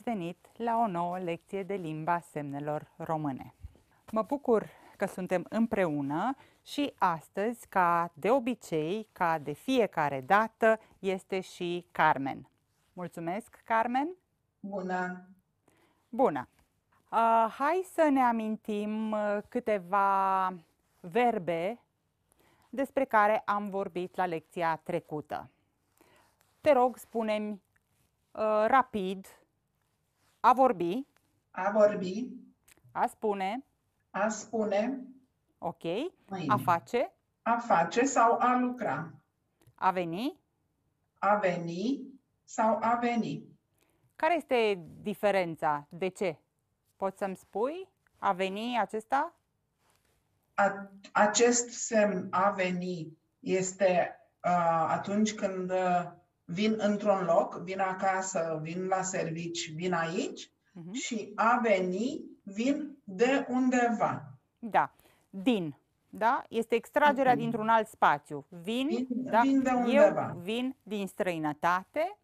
ați venit la o nouă lecție de limba semnelor române. Mă bucur că suntem împreună și astăzi, ca de obicei, ca de fiecare dată, este și Carmen. Mulțumesc, Carmen! Bună! Bună! Uh, hai să ne amintim uh, câteva verbe despre care am vorbit la lecția trecută. Te rog, spunem uh, rapid a vorbi. A vorbi. A spune. A spune. Ok. Mâine. A face. A face sau a lucra. A veni. A veni sau a veni. Care este diferența? De ce? Poți să-mi spui? A veni acesta? A, acest semn a veni este uh, atunci când uh, vin într-un loc, vin acasă, vin la servici, vin aici uh-huh. și a veni, vin de undeva. Da, din. Da? Este extragerea uh-huh. dintr-un alt spațiu. Vin, vin, da? vin de undeva. Eu vin din străinătate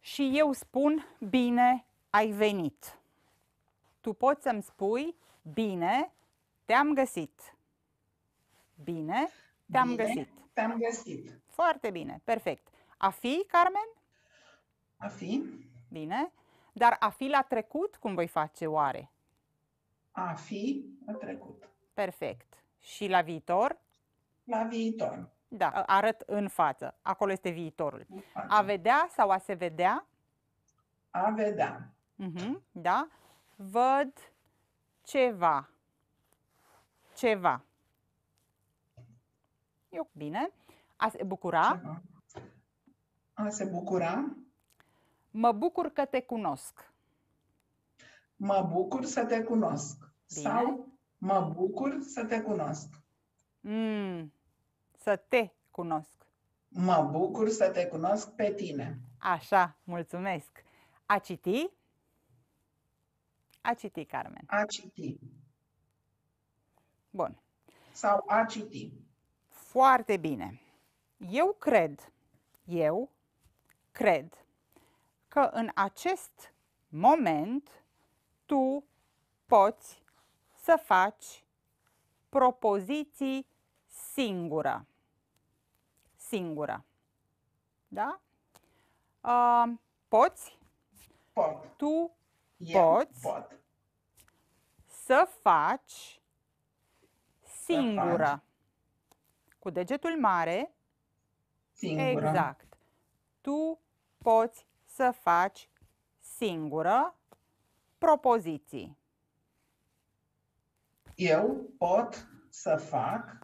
și eu spun bine ai venit. Tu poți să-mi spui bine te-am găsit. Bine te-am bine, găsit. Te-am găsit. Foarte bine, perfect. A fi, Carmen? A fi. Bine. Dar a fi la trecut, cum voi face oare? A fi la trecut. Perfect. Și la viitor? La viitor. Da, arăt în față. Acolo este viitorul. A vedea sau a se vedea? A vedea. Uh-huh, da. Văd ceva. Ceva. Eu, bine. A se bucura? Ceva. A se bucura. Mă bucur că te cunosc. Mă bucur să te cunosc. Bine. Sau mă bucur să te cunosc. Mm, să te cunosc. Mă bucur să te cunosc pe tine. Așa, mulțumesc. A citi? A citi, Carmen. A citi. Bun. Sau a citi. Foarte bine. Eu cred, eu cred că în acest moment tu poți să faci propoziții singură. Singură. Da? Uh, poți? Pot. Tu Eu poți pot. să faci singură. Cu degetul mare. Singură. Exact tu poți să faci singură propoziții. Eu pot să fac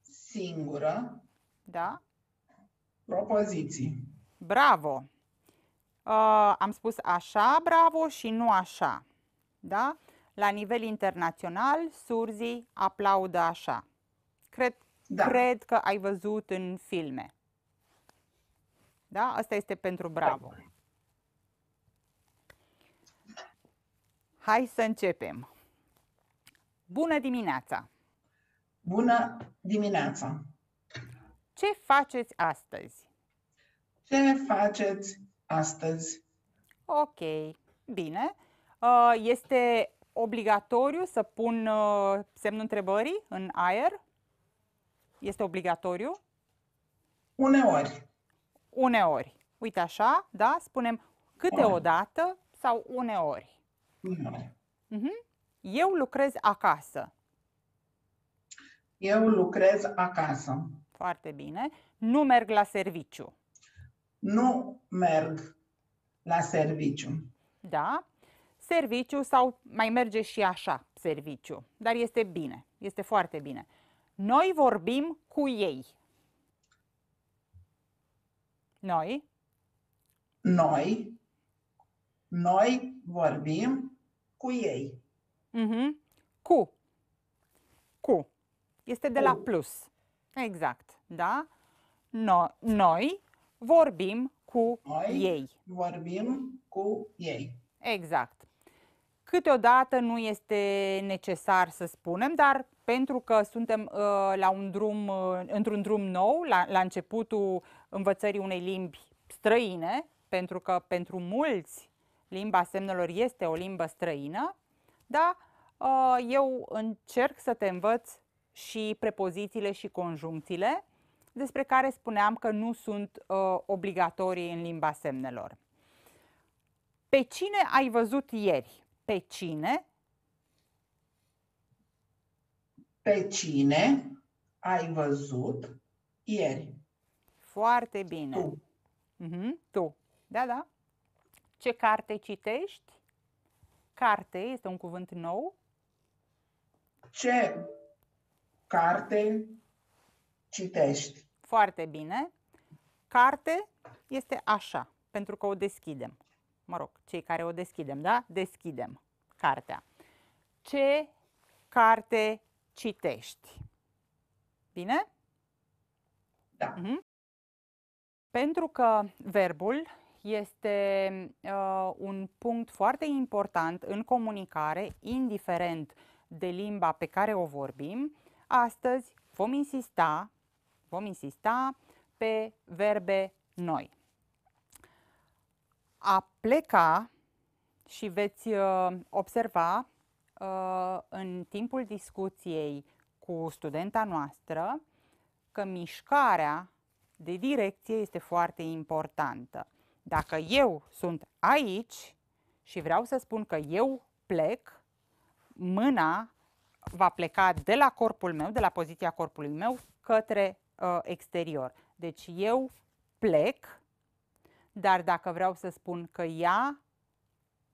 singură da? propoziții. Bravo! Uh, am spus așa, bravo și nu așa. Da? La nivel internațional, surzii aplaudă așa. Cred, da. cred că ai văzut în filme. Da? Asta este pentru da. bravo. Hai să începem. Bună dimineața! Bună dimineața! Ce faceți astăzi? Ce faceți astăzi? Ok, bine. Uh, este obligatoriu să pun uh, semnul întrebării în aer? Este obligatoriu? Uneori uneori. Uite așa, da? Spunem câteodată sau uneori. Uh-huh. Eu lucrez acasă. Eu lucrez acasă. Foarte bine. Nu merg la serviciu. Nu merg la serviciu. Da. Serviciu sau mai merge și așa serviciu. Dar este bine. Este foarte bine. Noi vorbim cu ei. Noi. Noi. Noi vorbim cu ei. Mm-hmm. Cu. Cu. Este de cu. la plus. Exact. Da? No, noi vorbim cu noi ei. Vorbim cu ei. Exact. Câteodată nu este necesar să spunem, dar pentru că suntem uh, la un drum, uh, într-un drum nou, la, la începutul învățării unei limbi străine, pentru că pentru mulți limba semnelor este o limbă străină, da? Uh, eu încerc să te învăț și prepozițiile și conjuncțiile, despre care spuneam că nu sunt uh, obligatorii în limba semnelor. Pe cine ai văzut ieri? Pe cine? Pe cine ai văzut ieri? Foarte bine. Tu. Mm-hmm. tu. Da, da. Ce carte citești? Carte este un cuvânt nou. Ce carte citești? Foarte bine. Carte este așa, pentru că o deschidem. Mă rog, cei care o deschidem, da? Deschidem cartea. Ce carte citești? Bine? Da. Mhm. Pentru că verbul este uh, un punct foarte important în comunicare, indiferent de limba pe care o vorbim, astăzi vom insista, vom insista pe verbe noi. A pleca și veți uh, observa uh, în timpul discuției cu studenta noastră că mișcarea de direcție este foarte importantă. Dacă eu sunt aici și vreau să spun că eu plec, mâna va pleca de la corpul meu, de la poziția corpului meu, către uh, exterior. Deci eu plec, dar dacă vreau să spun că ea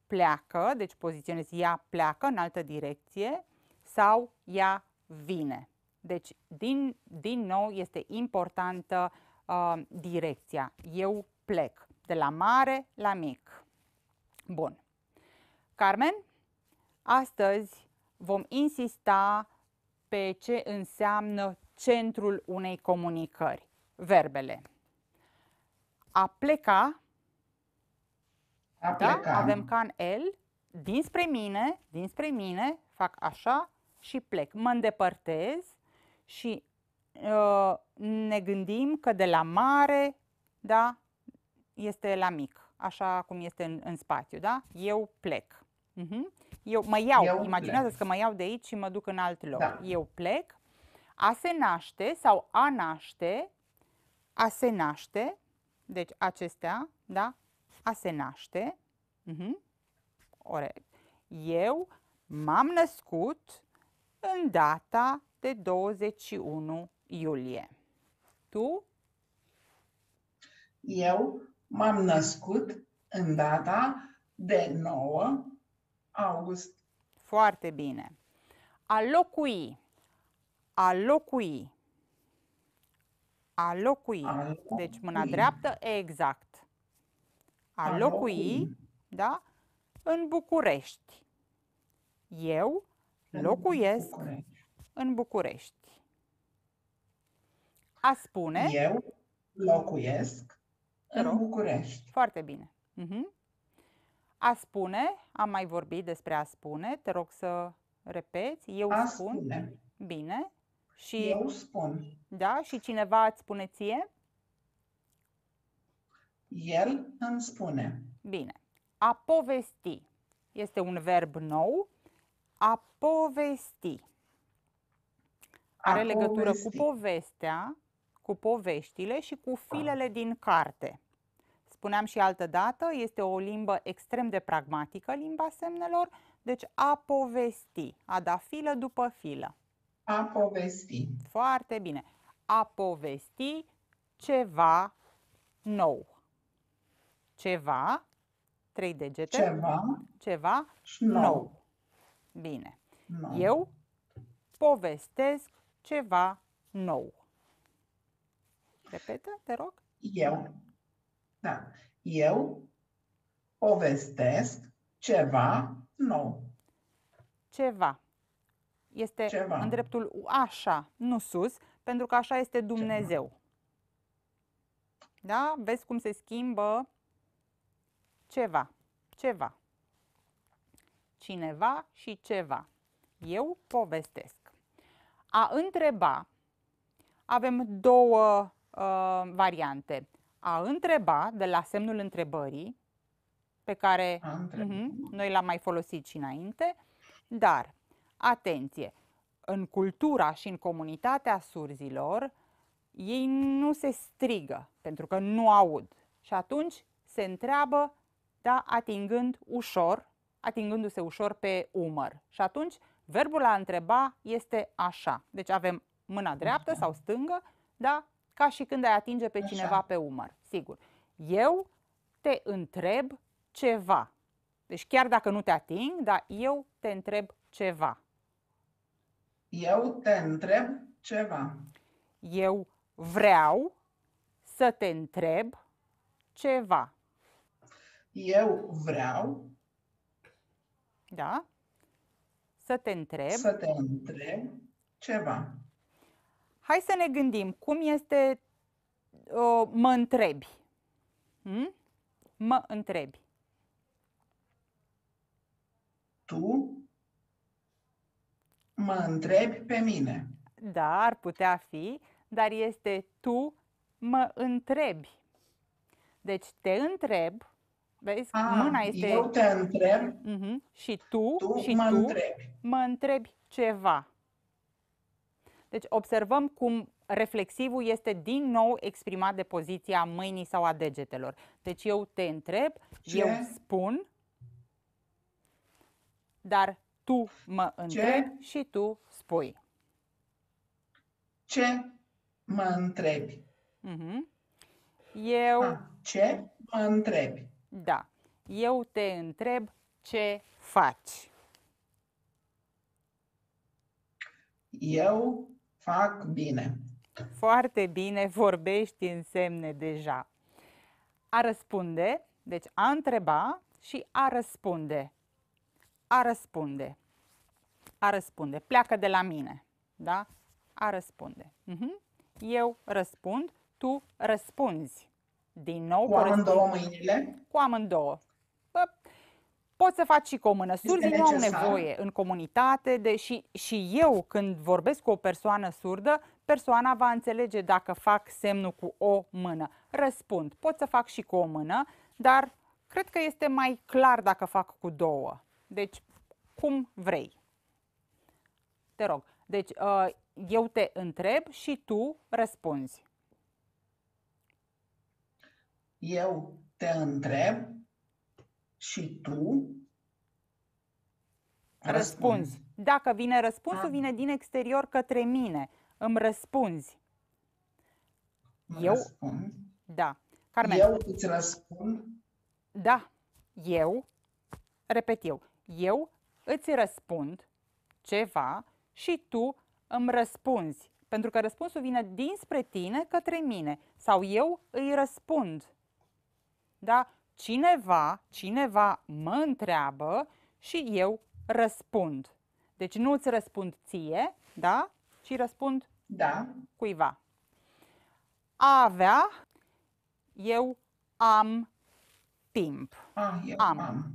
pleacă, deci poziționez ea pleacă în altă direcție sau ea vine. Deci, din, din nou, este importantă uh, direcția. Eu plec de la mare la mic. Bun. Carmen, astăzi vom insista pe ce înseamnă centrul unei comunicări. Verbele. A pleca. A da? pleca. Da? Avem can el dinspre mine, dinspre mine, fac așa și plec. Mă îndepărtez și Ă, ne gândim că de la mare da, este la mic, așa cum este în, în spațiu. Da? Eu plec. Uh-huh. Eu mă iau, eu imaginează că mă iau de aici și mă duc în alt loc. Da. Eu plec. A se naște sau a naște, a se naște, deci acestea, da? A se naște. Uh-huh. Ore. Eu m-am născut în data de 21 iulie. Tu? Eu m-am născut în data de 9 august. Foarte bine. A locui. A locui. A locui. A locui. Deci mâna dreaptă, exact. A, a locui, locui, da? În București. Eu locuiesc București în București? A spune. Eu locuiesc în București. Foarte bine. Uh-huh. A spune, am mai vorbit despre a spune, te rog să repeți. Eu a spun. Spune. Bine. Și, Eu spun. Da, și cineva îți spune ție? El îmi spune. Bine. A povesti este un verb nou. A povesti are legătură povesti. cu povestea, cu poveștile și cu ah. filele din carte. Spuneam și altă dată, este o limbă extrem de pragmatică, limba semnelor, deci a povesti, a da filă după filă. A povesti. Foarte bine. A povesti ceva nou. Ceva, trei degete. Ceva. Ceva nou. nou. Bine. Nou. Eu povestesc ceva nou. Repetă, te rog. Eu, da, eu povestesc ceva nou. Ceva. Este ceva. în dreptul așa, nu sus, pentru că așa este Dumnezeu. Ceva. Da? Vezi cum se schimbă ceva, ceva. Cineva și ceva. Eu povestesc. A întreba. Avem două uh, variante. A întreba, de la semnul întrebării, pe care uh-huh, noi l-am mai folosit și înainte, dar, atenție, în cultura și în comunitatea surzilor, ei nu se strigă pentru că nu aud. Și atunci se întreabă, da, atingând ușor, atingându-se ușor pe umăr. Și atunci Verbul a întreba este așa. Deci avem mâna dreaptă da. sau stângă, da? Ca și când ai atinge pe cineva pe umăr, sigur. Eu te întreb ceva. Deci chiar dacă nu te ating, dar eu te întreb ceva. Eu te întreb ceva. Eu vreau să te întreb ceva. Eu vreau. Da? să te întreb. Să te întreb ceva. Hai să ne gândim. Cum este uh, mă întrebi? Hmm? Mă întrebi. Tu mă întrebi pe mine. Da, ar putea fi, dar este tu mă întrebi. Deci te întreb Vezi? A, ah, Mâna este... Eu te întreb. Uh-huh. Și tu, tu și mă tu întrebi. mă întrebi ceva. Deci observăm cum reflexivul este din nou exprimat de poziția mâinii sau a degetelor. Deci eu te întreb, Ce? eu spun, dar tu mă întrebi Ce? și tu spui. Ce mă întrebi? Uh-huh. Eu. A, ah, ce mă întrebi? Da. Eu te întreb ce faci. Eu fac bine. Foarte bine, vorbești în semne deja. A răspunde, deci a întreba și a răspunde. A răspunde. A răspunde. Pleacă de la mine. Da? A răspunde. Uh-huh. Eu răspund, tu răspunzi. Din nou cu amândouă mâinile? Cu amândouă. Bă, poți să faci și cu o mână. Surzii nu au nevoie în comunitate de, și, și eu când vorbesc cu o persoană surdă, persoana va înțelege dacă fac semnul cu o mână. Răspund, pot să fac și cu o mână, dar cred că este mai clar dacă fac cu două. Deci, cum vrei. Te rog. Deci, uh, eu te întreb și tu răspunzi eu te întreb și tu răspunzi. răspunzi. Dacă vine răspunsul, da. vine din exterior către mine. Îmi răspunzi. Mă eu? Răspund. Da. Carmen. Eu îți răspund? Da. Eu, repet eu, eu îți răspund ceva și tu îmi răspunzi. Pentru că răspunsul vine dinspre tine către mine. Sau eu îi răspund da? Cineva, cineva mă întreabă și eu răspund. Deci nu îți răspund ție, da? Ci răspund da. cuiva. A avea, eu am timp. Ah, eu am. Am.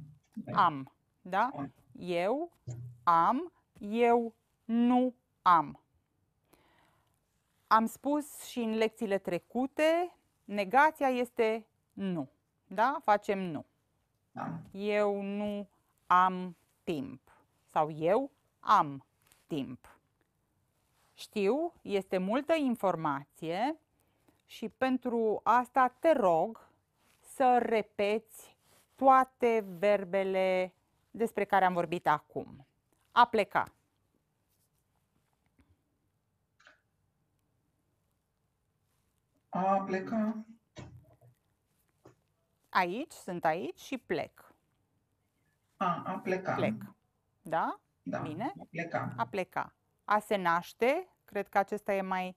am. Da? Eu am, eu nu am. Am spus și în lecțiile trecute, negația este nu. Da? Facem nu. Da. Eu nu am timp. Sau eu am timp. Știu, este multă informație și pentru asta te rog să repeți toate verbele despre care am vorbit acum. A pleca. A pleca aici, sunt aici și plec. A, a pleca. Plec. Da? Da, Bine? a pleca. A pleca. A se naște, cred că acesta e mai...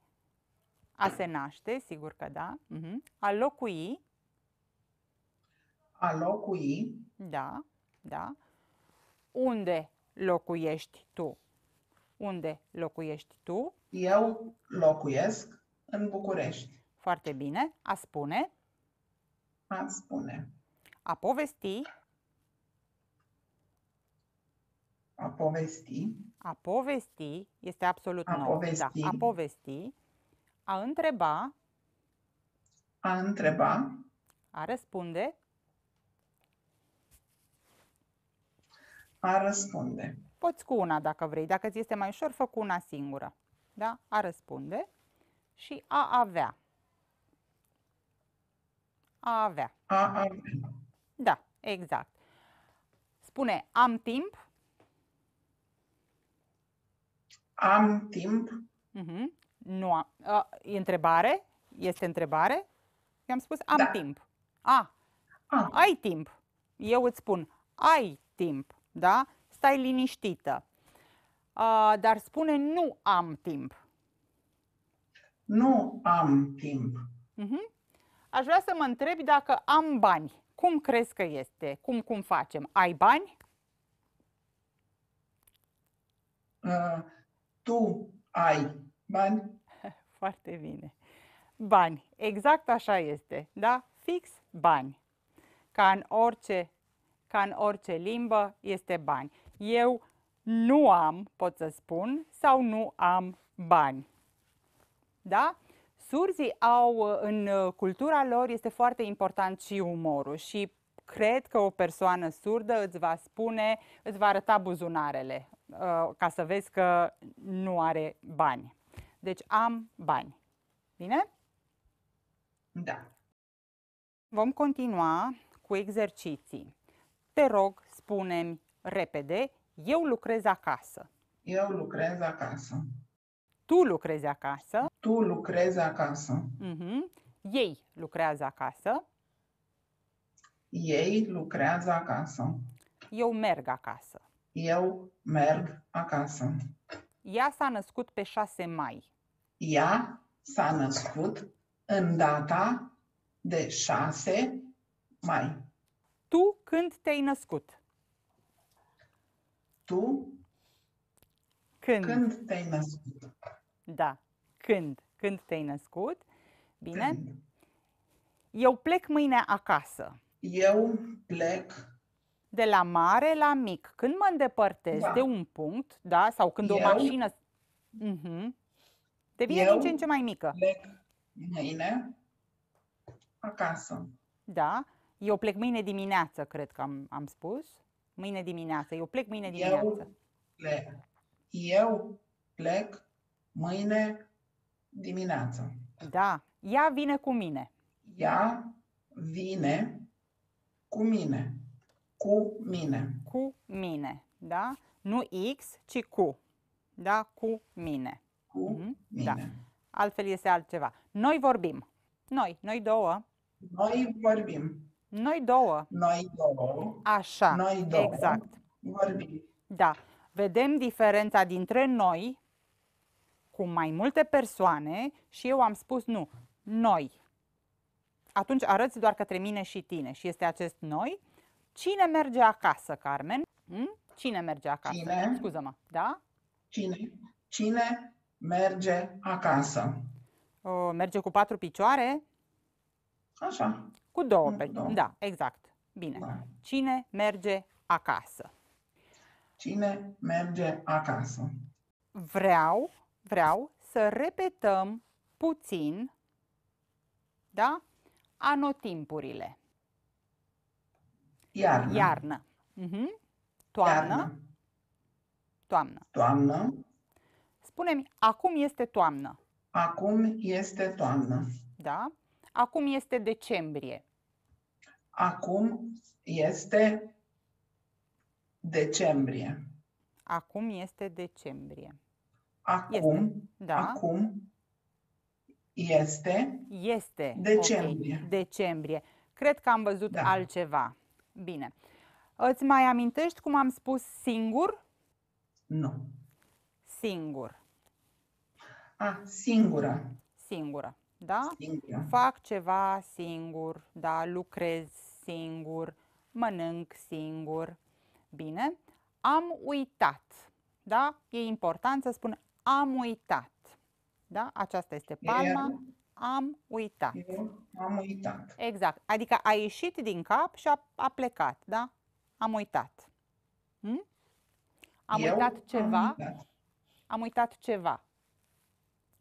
A se naște, sigur că da. Uh-huh. A locui. A locui. Da, da. Unde locuiești tu? Unde locuiești tu? Eu locuiesc în București. Foarte bine. A spune? a spune. A povesti. A povesti. A povesti este absolut a nou. Povesti. Da, a povesti. A întreba. A întreba. A răspunde. A răspunde. Poți cu una dacă vrei. Dacă ți este mai ușor, fă cu una singură. Da? A răspunde și a avea. A avea. A avea. Da, exact. Spune, am timp? Am timp? Uh-huh. Nu am. Uh, e întrebare? Este întrebare? I-am spus am da. timp. A, ah. ai timp. Eu îți spun, ai timp, da? Stai liniștită. Uh, dar spune, nu am timp. Nu am timp. Uh-huh aș vrea să mă întreb dacă am bani. Cum crezi că este? Cum, cum facem? Ai bani? Uh, tu ai bani? Foarte bine. Bani. Exact așa este. Da? Fix bani. Ca în orice, ca în orice limbă este bani. Eu nu am, pot să spun, sau nu am bani. Da? Surzii au uh, în uh, cultura lor este foarte important și umorul și cred că o persoană surdă îți va spune, îți va arăta buzunarele uh, ca să vezi că nu are bani. Deci am bani. Bine? Da. Vom continua cu exerciții. Te rog, spunem repede, eu lucrez acasă. Eu lucrez acasă. Tu lucrezi acasă. Tu lucrezi acasă. Uh-huh. Ei lucrează acasă. Ei lucrează acasă. Eu merg acasă. Eu merg acasă. Ea s-a născut pe 6 mai. Ea s-a născut în data de 6 mai. Tu când te-ai născut? Tu când, când te-ai născut? Da. Când? Când te-ai născut? Bine? Când? Eu plec mâine acasă. Eu plec de la mare la mic. Când mă îndepărtez da. de un punct, da, sau când eu, o mașină uh-huh, devine eu din ce în ce mai mică. Plec mâine acasă. Da. Eu plec mâine dimineață, cred că am, am spus. Mâine dimineață. Eu plec mâine dimineață. Eu plec, eu plec mâine dimineață. Da, ea vine cu mine. Ea vine cu mine. Cu mine. Cu mine, da? Nu X, ci cu. Da? Cu mine. Cu mm-hmm. mine. Da. Altfel este altceva. Noi vorbim. Noi, noi două. Noi vorbim. Noi două. Noi două. Așa. Noi două. Exact. Vorbim. Da. Vedem diferența dintre noi cu mai multe persoane și eu am spus nu, noi. Atunci arăți doar către mine și tine și este acest noi. Cine merge acasă, Carmen? Hm? Cine merge acasă? Cine? Scuză-mă, da? Cine? Cine merge acasă? O, merge cu patru picioare? Așa. Cu două, pe... două. da, exact. Bine. Da. Cine merge acasă? Cine merge acasă? Vreau vreau să repetăm puțin da? anotimpurile. Iarnă. Iarnă. Uh-huh. Toamnă. Iarnă. Toamnă. Toamnă. Spune-mi, acum este toamnă. Acum este toamnă. Da? Acum este decembrie. Acum este decembrie. Acum este decembrie. Acum, este. Da. acum este, este decembrie. Okay. decembrie. Cred că am văzut da. altceva. Bine. Îți mai amintești cum am spus singur? Nu. Singur. A, singură. Singură, da? Singură. Fac ceva singur, da, lucrez singur, mănânc singur. Bine? Am uitat, da? E important să spun am uitat. Da? Aceasta este palma. Am uitat. Eu am uitat. Exact. Adică a ieșit din cap și a, a plecat, da? Am uitat. Hm? Am Eu uitat ceva. Am uitat. am uitat ceva.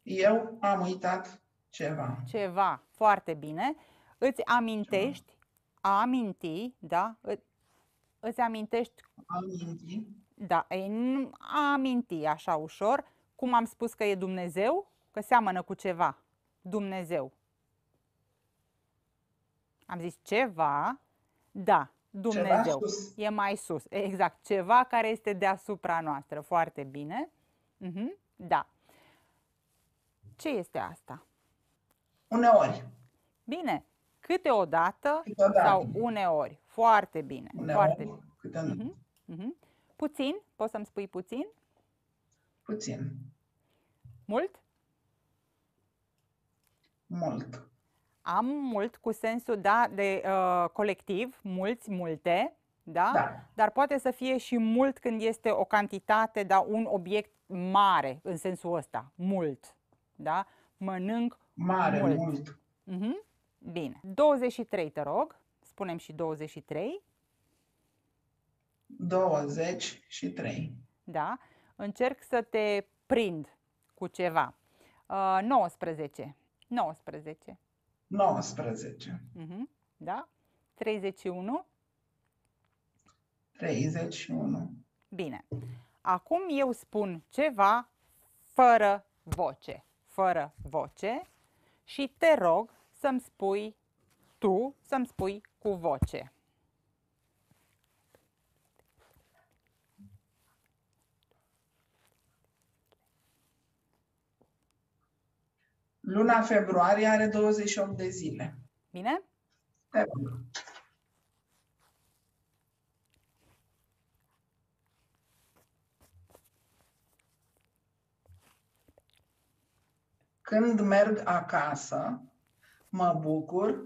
Eu am uitat ceva. Ceva. Foarte bine. Îți amintești, ceva. a aminti, da? Îți amintești. Aminti. Da, e, a aminti așa ușor cum am spus că e Dumnezeu? Că seamănă cu ceva. Dumnezeu. Am zis ceva, da, Dumnezeu. E mai sus. Exact, ceva care este deasupra noastră. Foarte bine. Uh-huh. Da. Ce este asta? Uneori. Bine. Câteodată, Câteodată. sau uneori. Foarte bine. Uneori, Foarte bine. Câteodată. Mm-hmm. Mhm. mm Puțin? Poți să-mi spui puțin? Puțin. Mult? Mult. Am mult cu sensul da, de uh, colectiv, mulți, multe, da? da? Dar poate să fie și mult când este o cantitate, da, un obiect mare în sensul ăsta, mult, da? Mănânc mare, mult. mult. Uh-huh. Bine. 23, te rog. Spunem și 23. 23. Da. Încerc să te prind cu ceva. Uh, 19. 19. 19. Uh-huh. Da? 31. 31. Bine. Acum eu spun ceva fără voce. Fără voce și te rog să-mi spui tu, să-mi spui cu voce. Luna februarie are 28 de zile. Bine? Te rog. Când merg acasă, mă bucur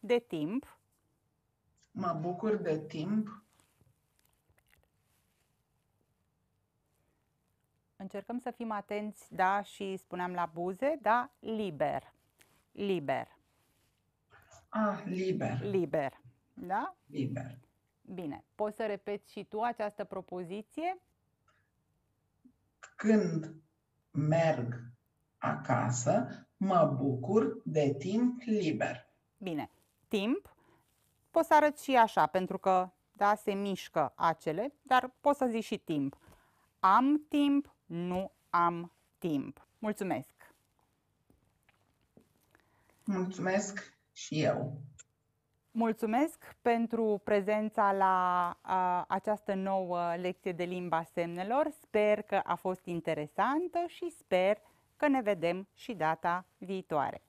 de timp. Mă bucur de timp. încercăm să fim atenți, da, și spuneam la buze, da, liber. Liber. Ah, liber. Liber. Da? Liber. Bine. Poți să repeți și tu această propoziție? Când merg acasă, mă bucur de timp liber. Bine. Timp. Poți să arăți și așa, pentru că da, se mișcă acele, dar poți să zici și timp. Am timp nu am timp. Mulțumesc! Mulțumesc și eu! Mulțumesc pentru prezența la a, această nouă lecție de limba semnelor. Sper că a fost interesantă și sper că ne vedem și data viitoare.